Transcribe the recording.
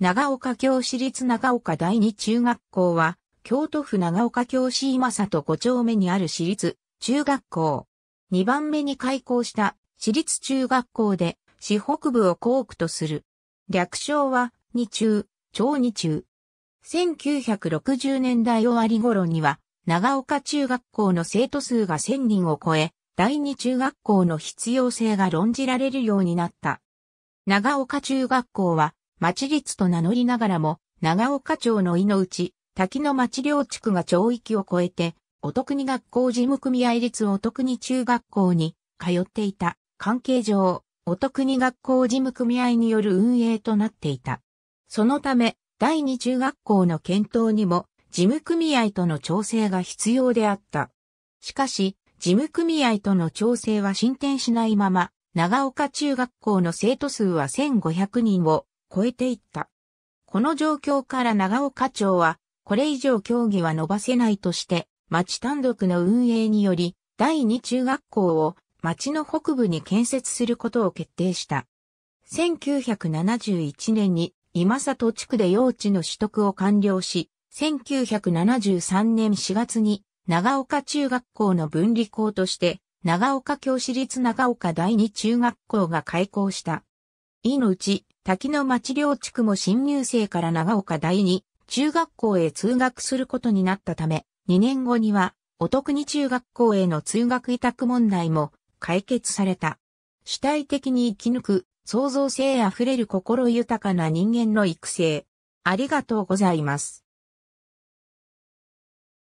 長岡京市立長岡第二中学校は、京都府長岡京市今里五丁目にある市立中学校。二番目に開校した市立中学校で、市北部を校区とする。略称は、二中、超二中。1960年代終わり頃には、長岡中学校の生徒数が1000人を超え、第二中学校の必要性が論じられるようになった。長岡中学校は、町立と名乗りながらも、長岡町の井の内、滝の町両地区が町域を超えて、お得に学校事務組合立お得に中学校に通っていた関係上、お得に学校事務組合による運営となっていた。そのため、第二中学校の検討にも、事務組合との調整が必要であった。しかし、事務組合との調整は進展しないまま、長岡中学校の生徒数は1500人を超えていった。この状況から長岡町は、これ以上競技は伸ばせないとして、町単独の運営により、第二中学校を町の北部に建設することを決定した。1971年に今里地区で用地の取得を完了し、1973年4月に長岡中学校の分離校として長岡教師立長岡第二中学校が開校した。のうち滝の町領地区も新入生から長岡第二中学校へ通学することになったため、2年後には、お得に中学校への通学委託問題も解決された。主体的に生き抜く、創造性あふれる心豊かな人間の育成。ありがとうございます。